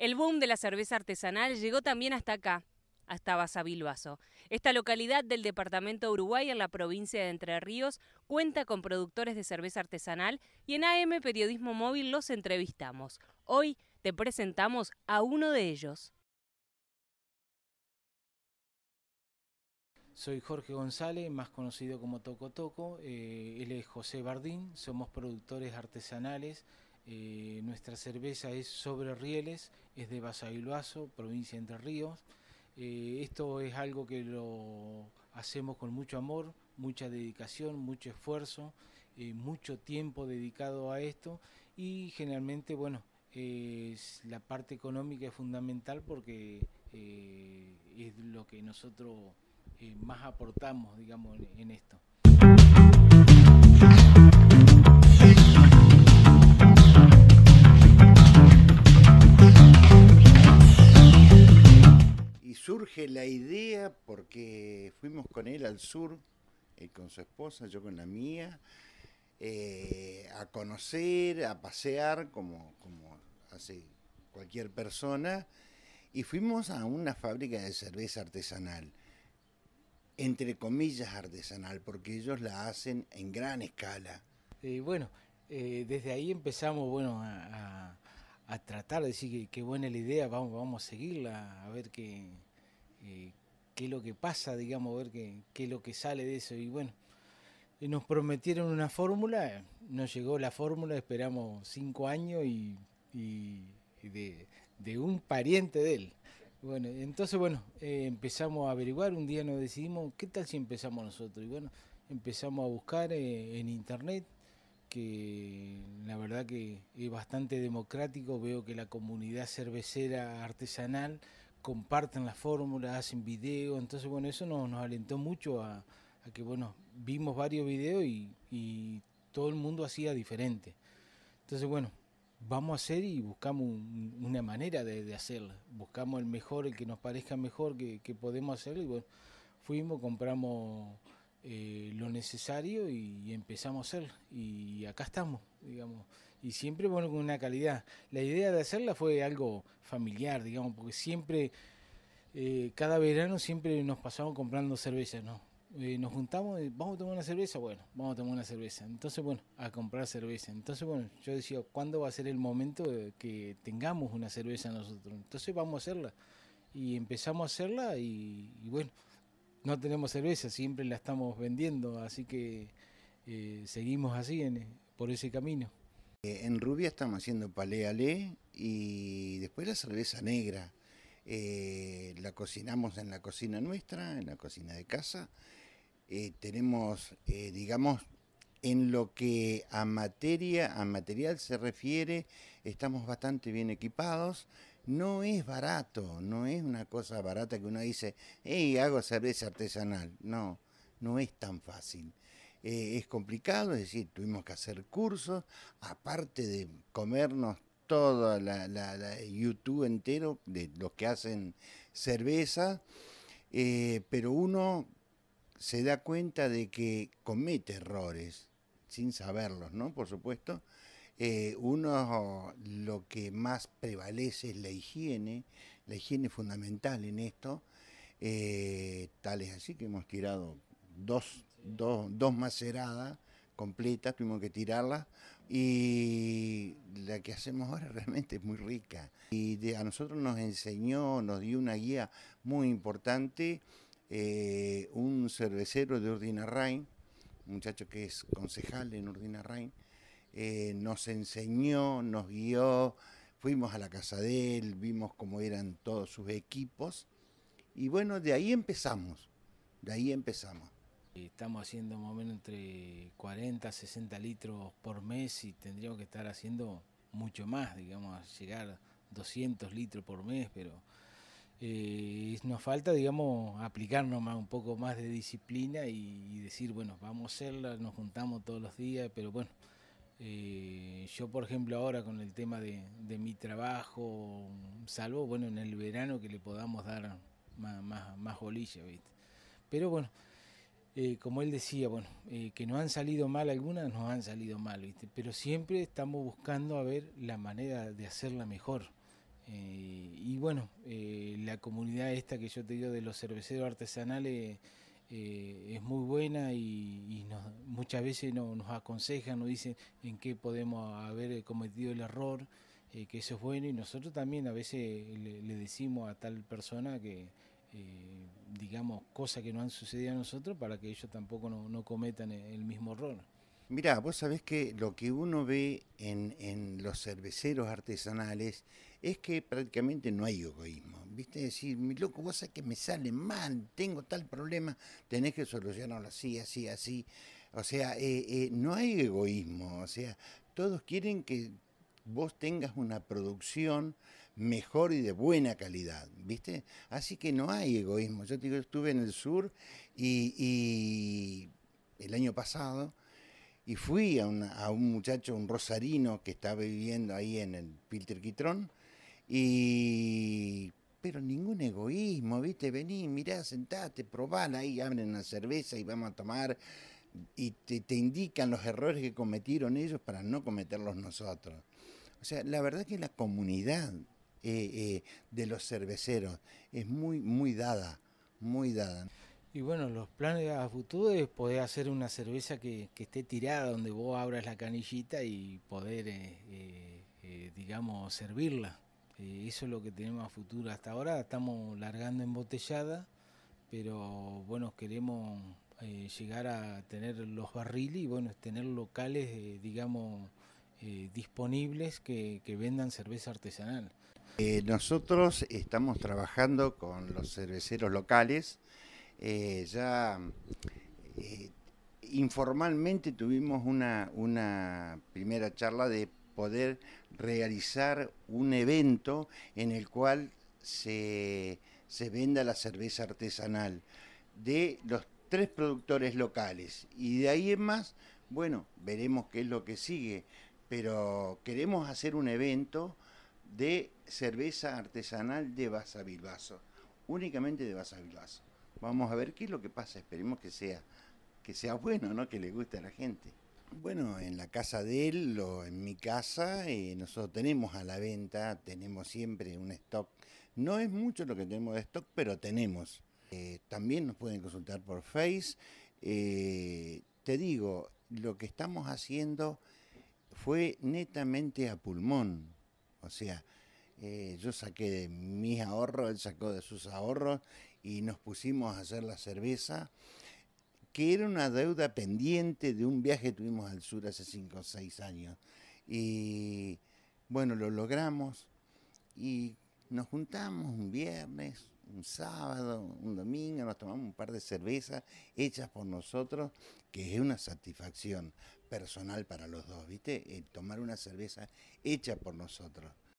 El boom de la cerveza artesanal llegó también hasta acá, hasta Basavilbaso. Esta localidad del departamento Uruguay en la provincia de Entre Ríos cuenta con productores de cerveza artesanal y en AM Periodismo Móvil los entrevistamos. Hoy te presentamos a uno de ellos. Soy Jorge González, más conocido como Toco Toco, eh, él es José Bardín, somos productores artesanales eh, nuestra cerveza es sobre rieles, es de Luazo, provincia de Entre Ríos. Eh, esto es algo que lo hacemos con mucho amor, mucha dedicación, mucho esfuerzo, eh, mucho tiempo dedicado a esto y generalmente, bueno, es la parte económica es fundamental porque es lo que nosotros más aportamos, digamos, en esto. surge la idea porque fuimos con él al sur, él con su esposa, yo con la mía, eh, a conocer, a pasear, como, como hace cualquier persona, y fuimos a una fábrica de cerveza artesanal, entre comillas artesanal, porque ellos la hacen en gran escala. Y eh, bueno, eh, desde ahí empezamos bueno, a, a, tratar de decir que, buena la idea, vamos, vamos a seguirla, a ver qué, eh, qué es lo que pasa, digamos, ver qué, es lo que sale de eso. Y bueno, eh, nos prometieron una fórmula, nos llegó la fórmula, esperamos cinco años y, de, un pariente de él. Bueno, entonces, bueno, eh, empezamos a averiguar, un día nos decidimos, ¿qué tal si empezamos nosotros? Y bueno, empezamos a buscar en internet, que la verdad que es bastante democrático, veo que la comunidad cervecera artesanal ...comparten las fórmulas, hacen video, entonces bueno, eso nos, nos alentó mucho a, que bueno, vimos varios videos y, y, todo el mundo hacía diferente. Entonces bueno, vamos a hacer y buscamos una manera de, de, hacerla, buscamos el mejor, el que nos parezca mejor que, que podemos hacer y bueno, fuimos, compramos eh, lo necesario y empezamos a hacer. Y acá estamos, digamos. Y siempre bueno, con una calidad. La idea de hacerla fue algo familiar, digamos, porque siempre, eh, cada verano siempre nos pasamos comprando cerveza, ¿no? Eh, nos juntamos, y vamos a tomar una cerveza, bueno, vamos a tomar una cerveza. Entonces, bueno, a comprar cerveza. Entonces, bueno, yo decía, ¿cuándo va a ser el momento que tengamos una cerveza nosotros? Entonces vamos a hacerla. Y empezamos a hacerla y, y bueno, no tenemos cerveza, siempre la estamos vendiendo, así que eh, seguimos así eh, por ese camino. Eh, en Rubia estamos haciendo palé alé y después la cerveza negra. la cocinamos en la cocina nuestra, en la cocina de casa. tenemos, digamos, en lo que a materia, a material se refiere, estamos bastante bien equipados no es barato, no es una cosa barata que uno dice, hey, hago cerveza artesanal. No, no es tan fácil. Eh, es complicado, es decir, tuvimos que hacer cursos, aparte de comernos toda la, YouTube entero de los que hacen cerveza, eh, pero uno se da cuenta de que comete errores, sin saberlos, ¿no? Por supuesto. Eh, uno lo que más prevalece es la higiene, la higiene fundamental en esto, eh, tal es así que hemos tirado dos, dos, dos maceradas completas, tuvimos que tirarlas y la que hacemos ahora realmente es muy rica. Y a nosotros nos enseñó, nos dio una guía muy importante eh, un cervecero de Rain, un muchacho que es concejal en Rain, eh, nos enseñó, nos guió, fuimos a la casa de él, vimos cómo eran todos sus equipos y bueno, de ahí empezamos, de ahí empezamos. Estamos haciendo más o entre 40, 60 litros por mes y tendríamos que estar haciendo mucho más, digamos, llegar 200 litros por mes, pero eh, nos falta, digamos, aplicarnos más, un poco más de disciplina y, y decir, bueno, vamos a hacerla, nos juntamos todos los días, pero bueno, eh, yo, por ejemplo, ahora con el tema de, mi trabajo, salvo, bueno, en el verano que le podamos dar más, más, bolilla, ¿viste? Pero bueno, eh, como él decía, bueno, eh, que no han salido mal algunas, no han salido mal, ¿viste? Pero siempre estamos buscando a ver la manera de hacerla mejor. Eh, y bueno, la comunidad esta que yo te digo de los cerveceros artesanales eh, es muy buena y, muchas veces nos aconsejan, nos dicen en qué podemos haber cometido el error, eh, que eso es bueno y nosotros también a veces le, decimos a tal persona que, eh, digamos, cosas que no han sucedido a nosotros para que ellos tampoco no, cometan el mismo error. Mirá, vos sabés que lo que uno ve en, en, los cerveceros artesanales es que prácticamente no hay egoísmo. ¿viste? Decir, mi loco, vos sabés que me sale mal, tengo tal problema, tenés que solucionarlo así, así, así. O sea, eh, eh, no hay egoísmo, o sea, todos quieren que vos tengas una producción mejor y de buena calidad, ¿viste? Así que no hay egoísmo. Yo digo, estuve en el sur y, el año pasado y fui a, un muchacho, un rosarino que estaba viviendo ahí en el Quitrón, y pero ningún egoísmo, ¿viste? Vení, mirá, sentate, probá, ahí, abren la cerveza y vamos a tomar. Y te, indican los errores que cometieron ellos para no cometerlos nosotros. O sea, la verdad que la comunidad eh, eh, de los cerveceros es muy, muy dada, muy dada. Y bueno, los planes a futuro es poder hacer una cerveza que, que esté tirada, donde vos abras la canillita y poder, eh, digamos, servirla. Eh, eso es lo que tenemos a futuro. Hasta ahora estamos largando embotellada, pero bueno, queremos eh, llegar a tener los barriles y bueno, tener locales, eh, digamos, disponibles que, vendan cerveza artesanal. nosotros estamos trabajando con los cerveceros locales. ya informalmente tuvimos una, una primera charla de poder realizar un evento en el cual se, venda la cerveza artesanal de los tres productores locales. Y de ahí en más, bueno, veremos qué es lo que sigue. Pero queremos hacer un evento de cerveza artesanal de Basavilbaso, únicamente de Basavilbaso. Vamos a ver qué es lo que pasa, esperemos que sea que sea bueno, ¿no? Que le guste a la gente. Bueno, en la casa de él o en mi casa, eh, nosotros tenemos a la venta, tenemos siempre un stock. No es mucho lo que tenemos de stock, pero tenemos. Eh, también nos pueden consultar por Face. Eh, te digo, lo que estamos haciendo fue netamente a pulmón. O sea, yo saqué de mis ahorros, él sacó de sus ahorros y nos pusimos a hacer la cerveza que era una deuda pendiente de un viaje que tuvimos al sur hace cinco o seis años. Y bueno, lo logramos y nos juntamos un viernes, un sábado, un domingo, nos tomamos un par de cervezas hechas por nosotros, que es una satisfacción personal para los dos, ¿viste? Eh, tomar una cerveza hecha por nosotros.